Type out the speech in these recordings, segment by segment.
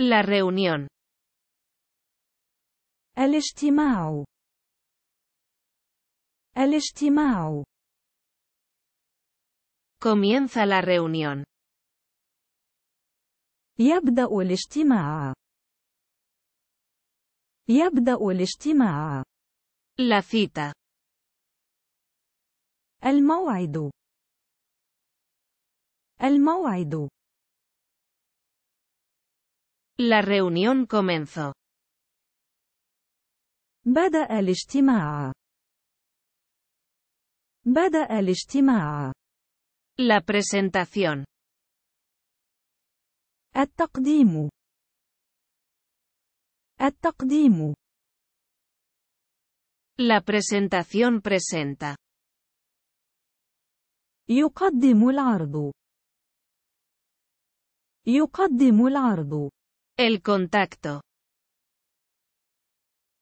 La reunión. الاجتماع. الاجتماع. Comienza la reunión. يبدأ الاجتماع. يبدأ الاجتماع. La cita. الموعد. الموعد. La reunión comenzó. بدأ الاجتماع. بدأ الاجتماع. La presentación. التقديم. التقديم. La presentación presenta. يقدم العرض. يقدم العرض. El contacto.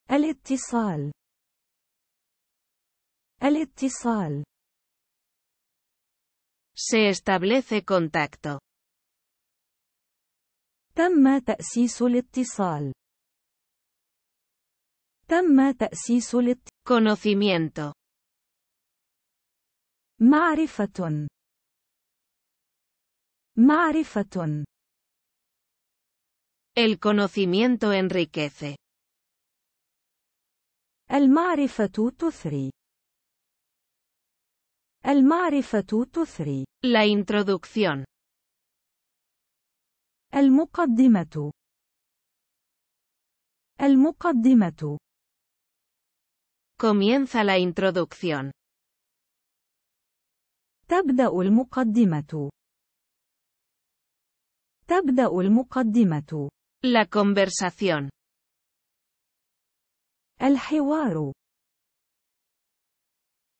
El etisol. El Se establece contacto. Tema tesisul etisol. Tema conocimiento. Marifatun. Marifatun. El conocimiento enriquece. El Mari Fatutu 3. El Mari Fatu 3. La introducción. El Muqaddimatu. El Muqaddimatu. Comienza la introducción. Tabda Muqaddimatu. Tabda Muqaddimatu. La conversación. El hiwaru.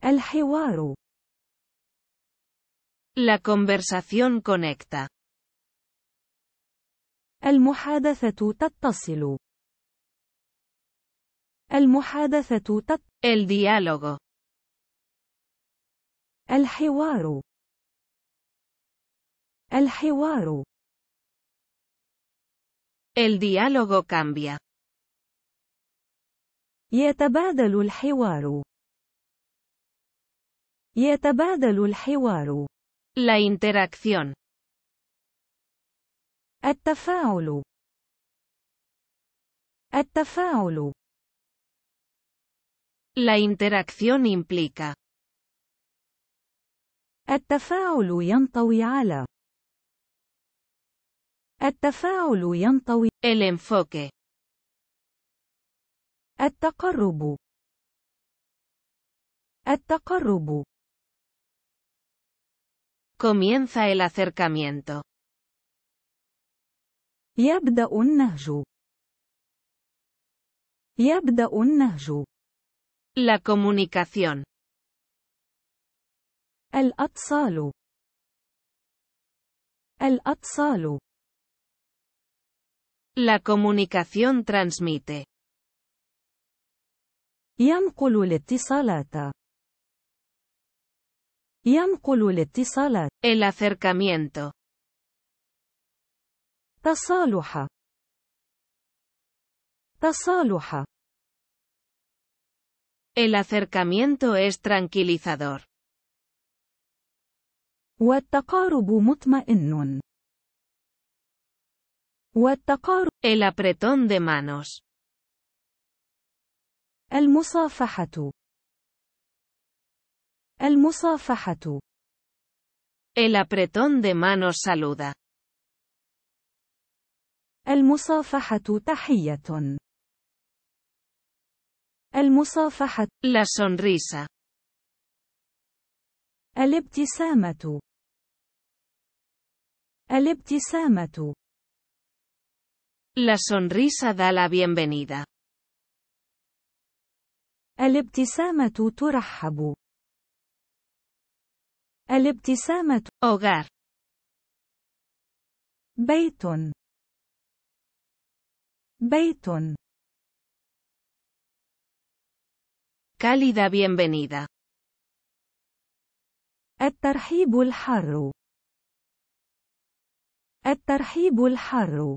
El hiwaru. La conversación conecta. El muhadathatu tattasilu. El muhadathatu tat. El diálogo. El hiwaru. El hiwaru. El diálogo cambia. يتبادل الحوار. يتبادل الحوار. La interacción. التفاعل. التفاعل. La interacción implica. التفاعل ينطوي على التفاعل ينطوي El enfoque التقرب التقرب Comienza el acercamiento. يبدأ النهج. يبدأ النهج. La comunicación. الأتصال. الأتصال. La comunicación transmite. ينقل الاتصالات. ينقل الاتصالات. El acercamiento. تصالح. تصالح. El acercamiento es tranquilizador. والتقارب مطمئن. والتقارب El apretón de manos. المصافحة المصافحة El apretón de manos saluda. المصافحة تحية. المصافحة La sonrisa. الابتسامة الابتسامة La sonrisa da la bienvenida. الابتسامة ترحب. الابتسامة hogar بيت بيت cálida bienvenida الترحيب الحر. الترحيب الحر.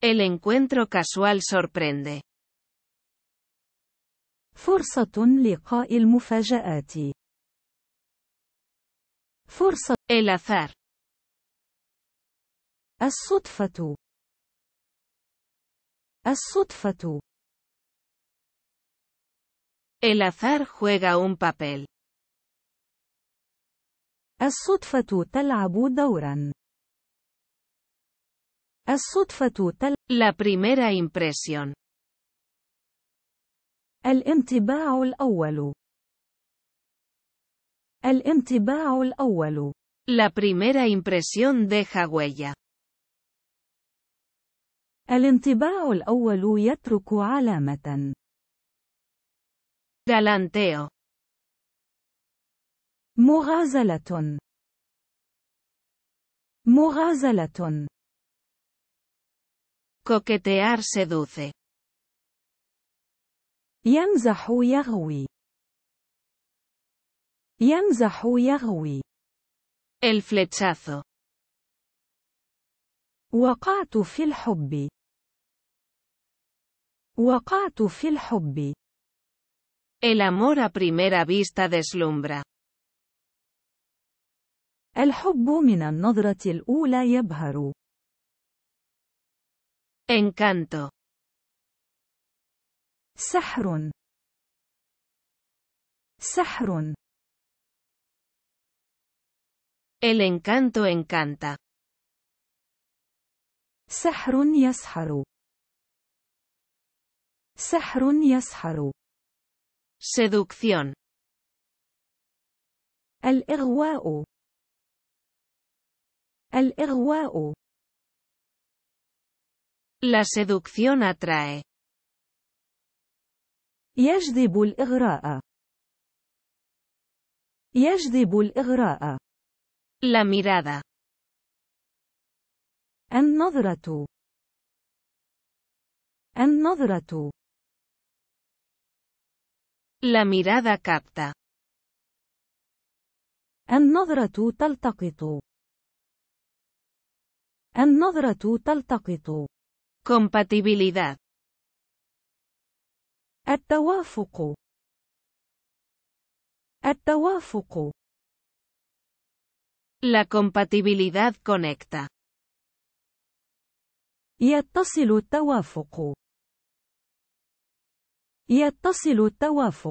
El encuentro casual sorprende. فرصة لقاء المفاجآت. فرصة El azar. الصدفة. الصدفة. El azar juega un papel. الصدفة تلعب دورا. الصدفة تل La primera impresión. الانطباع الأول. الانطباع الأول. La primera impresión deja huella. الانطباع الأول يترك علامة. Galanteo. مغازلة. مغازلة. Coquetear seduce. يمزح يغوي. يمزح يغوي. El flechazo. وقعت في الحب. وقعت في الحب. El amor a primera vista deslumbra. الحب من النظرة الأولى يبهر. Encanto. Sahrun. Sahrun. El encanto encanta. Sahrun yasharu. Sahrun yasharu. Seducción. El igwao. El La seducción atrae. يجذب الإغراء. يجذب الإغراء. La mirada. النظرة. النظرة. La mirada capta. النظرة تلتقط. النظرة تلتقط. Compatibilidad. التوافق. التوافق. La compatibilidad conecta. يتصل التوافق. يتصل التوافق.